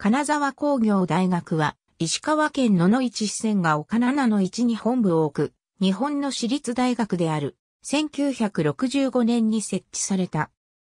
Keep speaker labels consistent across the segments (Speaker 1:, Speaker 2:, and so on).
Speaker 1: 金沢工業大学は、石川県野々市支線が岡七の市に本部を置く、日本の私立大学である、1965年に設置された。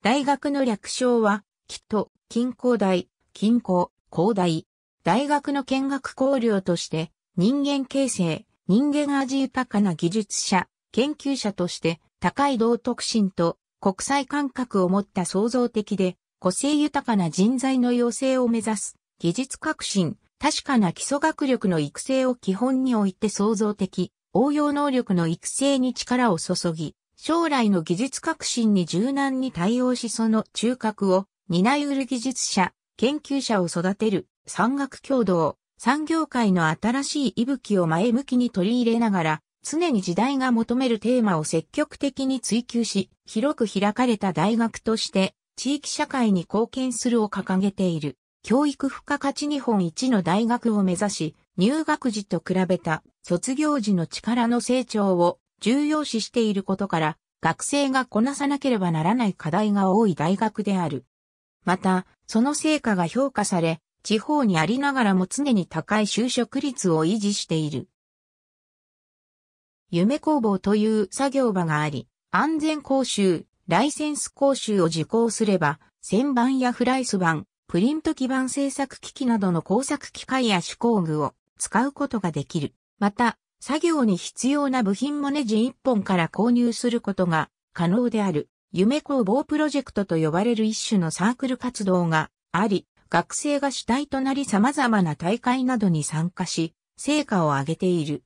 Speaker 1: 大学の略称は、きっと、近郊大、近郊、広大。大学の見学考慮として、人間形成、人間味豊かな技術者、研究者として、高い道徳心と国際感覚を持った創造的で、個性豊かな人材の養成を目指す技術革新、確かな基礎学力の育成を基本において創造的、応用能力の育成に力を注ぎ、将来の技術革新に柔軟に対応しその中核を担いうる技術者、研究者を育てる産学共同、産業界の新しい息吹を前向きに取り入れながら、常に時代が求めるテーマを積極的に追求し、広く開かれた大学として、地域社会に貢献するを掲げている。教育付加価値日本一の大学を目指し、入学時と比べた卒業時の力の成長を重要視していることから、学生がこなさなければならない課題が多い大学である。また、その成果が評価され、地方にありながらも常に高い就職率を維持している。夢工房という作業場があり、安全講習、ライセンス講習を受講すれば、旋盤やフライス盤、プリント基板制作機器などの工作機械や手工具を使うことができる。また、作業に必要な部品もネジ1本から購入することが可能である。夢工房プロジェクトと呼ばれる一種のサークル活動があり、学生が主体となり様々な大会などに参加し、成果を上げている。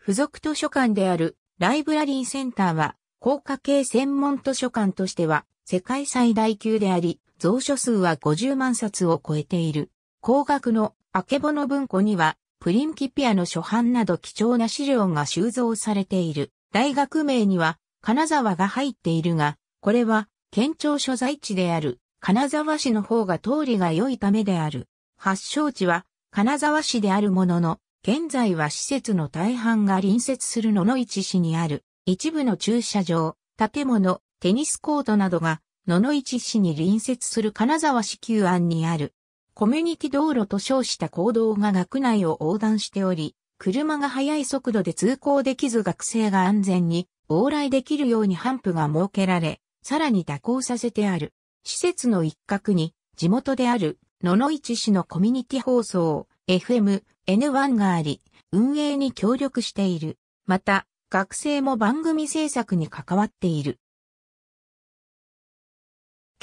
Speaker 1: 付属図書館であるライブラリーセンターは、高科系専門図書館としては世界最大級であり、蔵書数は50万冊を超えている。高額のあけぼの文庫には、プリンキピアの初版など貴重な資料が収蔵されている。大学名には、金沢が入っているが、これは、県庁所在地である、金沢市の方が通りが良いためである。発祥地は、金沢市であるものの、現在は施設の大半が隣接する野々市市にある、一部の駐車場、建物、テニスコートなどが野々市市に隣接する金沢市旧安にある、コミュニティ道路と称した行動が学内を横断しており、車が速い速度で通行できず学生が安全に往来できるようにハンプが設けられ、さらに蛇行させてある。施設の一角に地元である野々市市のコミュニティ放送 FM N1 があり、運営に協力している。また、学生も番組制作に関わっている。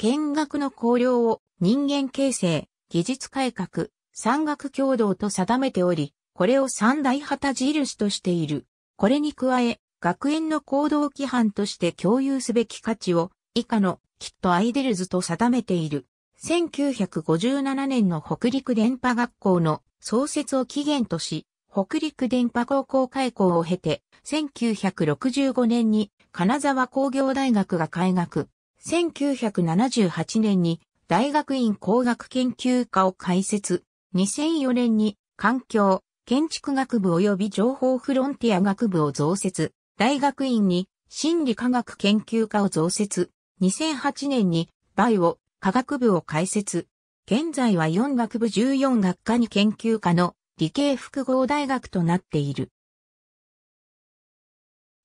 Speaker 1: 見学の考量を人間形成、技術改革、産学共同と定めており、これを三大旗印としている。これに加え、学園の行動規範として共有すべき価値を、以下の、きっとアイデルズと定めている。1957年の北陸電波学校の創設を起源とし、北陸電波高校開校を経て、1965年に金沢工業大学が開学。1978年に大学院工学研究科を開設。2004年に環境、建築学部及び情報フロンティア学部を増設。大学院に心理科学研究科を増設。2008年にバイオ科学部を開設。現在は4学部14学科に研究科の理系複合大学となっている。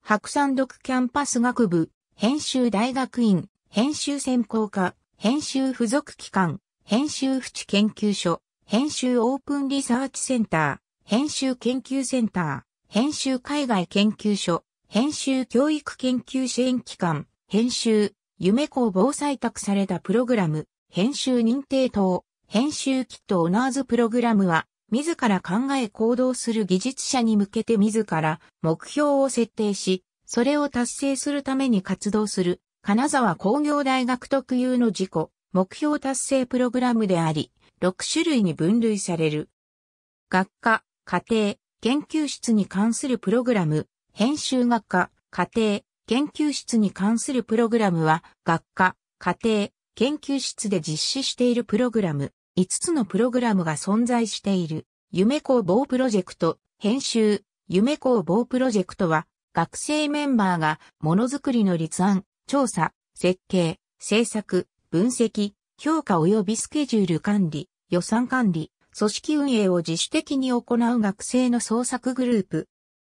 Speaker 1: 白山独キャンパス学部、編集大学院、編集専攻科、編集付属機関、編集淵研究所、編集オープンリサーチセンター、編集研究センター、編集海外研究所、編集教育研究支援機関、編集、夢工防災託されたプログラム、編集認定等、編集キットオナーズプログラムは、自ら考え行動する技術者に向けて自ら目標を設定し、それを達成するために活動する金沢工業大学特有の事故、目標達成プログラムであり、6種類に分類される。学科、家庭、研究室に関するプログラム、編集学科、家庭、研究室に関するプログラムは、学科、家庭、研究室で実施しているプログラム、5つのプログラムが存在している。夢工房プロジェクト、編集、夢工房プロジェクトは、学生メンバーがものづくりの立案、調査、設計、制作、分析、評価及びスケジュール管理、予算管理、組織運営を自主的に行う学生の創作グループ。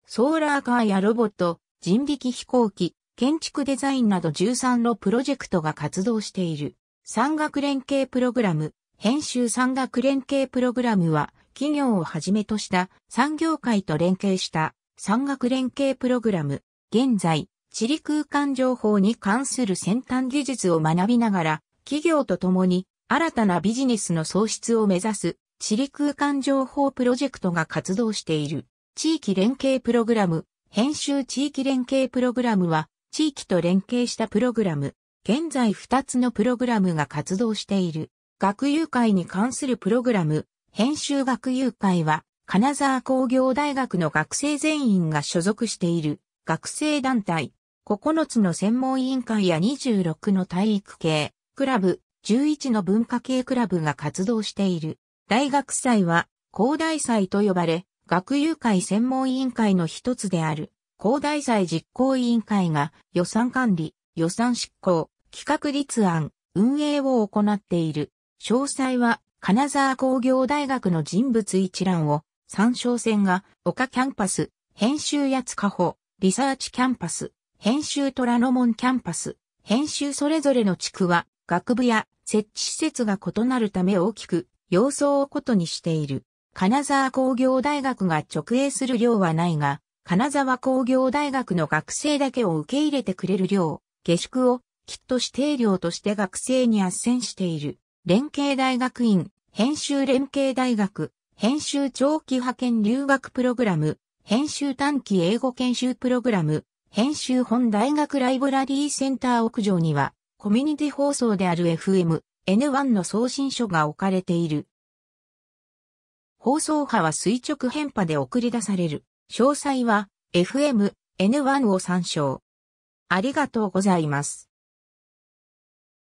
Speaker 1: ソーラーカーやロボット、人力飛行機、建築デザインなど13のプロジェクトが活動している。産学連携プログラム、編集産学連携プログラムは、企業をはじめとした産業界と連携した産学連携プログラム。現在、地理空間情報に関する先端技術を学びながら、企業と共に新たなビジネスの創出を目指す地理空間情報プロジェクトが活動している。地域連携プログラム、編集地域連携プログラムは、地域と連携したプログラム。現在2つのプログラムが活動している。学友会に関するプログラム、編集学友会は、金沢工業大学の学生全員が所属している学生団体。9つの専門委員会や26の体育系、クラブ、11の文化系クラブが活動している。大学祭は、高大祭と呼ばれ、学友会専門委員会の一つである、高大祭実行委員会が予算管理、予算執行、企画立案、運営を行っている。詳細は、金沢工業大学の人物一覧を、参照線が、岡キャンパス、編集や塚保、リサーチキャンパス、編集虎ノ門キャンパス、編集それぞれの地区は、学部や設置施設が異なるため大きく、様相をことにしている。金沢工業大学が直営する寮はないが、金沢工業大学の学生だけを受け入れてくれる寮、下宿を、きっと指定寮として学生に圧旋している。連携大学院、編集連携大学、編集長期派遣留学プログラム、編集短期英語研修プログラム、編集本大学ライブラリーセンター屋上には、コミュニティ放送である FM、N1 の送信書が置かれている。放送波は垂直変波で送り出される。詳細は、FM、N1 を参照。ありがとうございます。